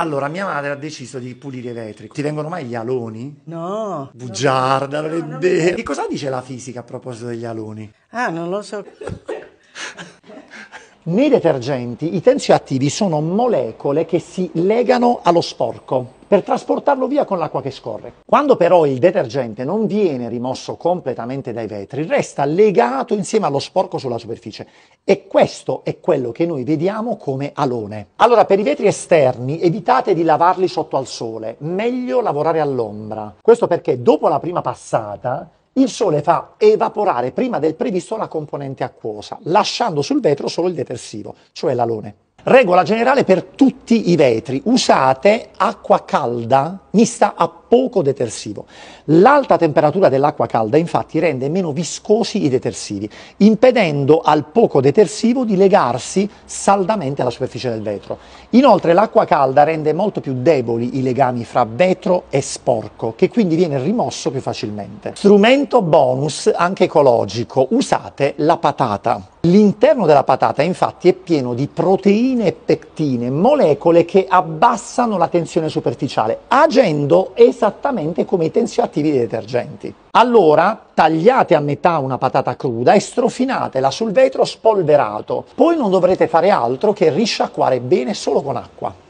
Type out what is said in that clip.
Allora, mia madre ha deciso di pulire i vetri. Ti vengono mai gli aloni? No. Bugiarda, non è vero. Che cosa dice la fisica a proposito degli aloni? Ah, non lo so. Nei detergenti i tensioattivi sono molecole che si legano allo sporco per trasportarlo via con l'acqua che scorre. Quando però il detergente non viene rimosso completamente dai vetri, resta legato insieme allo sporco sulla superficie e questo è quello che noi vediamo come alone. Allora per i vetri esterni evitate di lavarli sotto al sole, meglio lavorare all'ombra. Questo perché dopo la prima passata il sole fa evaporare prima del previsto la componente acquosa, lasciando sul vetro solo il detersivo, cioè l'alone. Regola generale per tutti i vetri, usate acqua calda mista a poco detersivo. L'alta temperatura dell'acqua calda infatti rende meno viscosi i detersivi, impedendo al poco detersivo di legarsi saldamente alla superficie del vetro. Inoltre l'acqua calda rende molto più deboli i legami fra vetro e sporco, che quindi viene rimosso più facilmente. Strumento bonus anche ecologico, usate la patata. L'interno della patata infatti è pieno di proteine e pectine, molecole che abbassano la tensione superficiale, agendo e esattamente come i tensioattivi dei detergenti. Allora tagliate a metà una patata cruda e strofinatela sul vetro spolverato, poi non dovrete fare altro che risciacquare bene solo con acqua.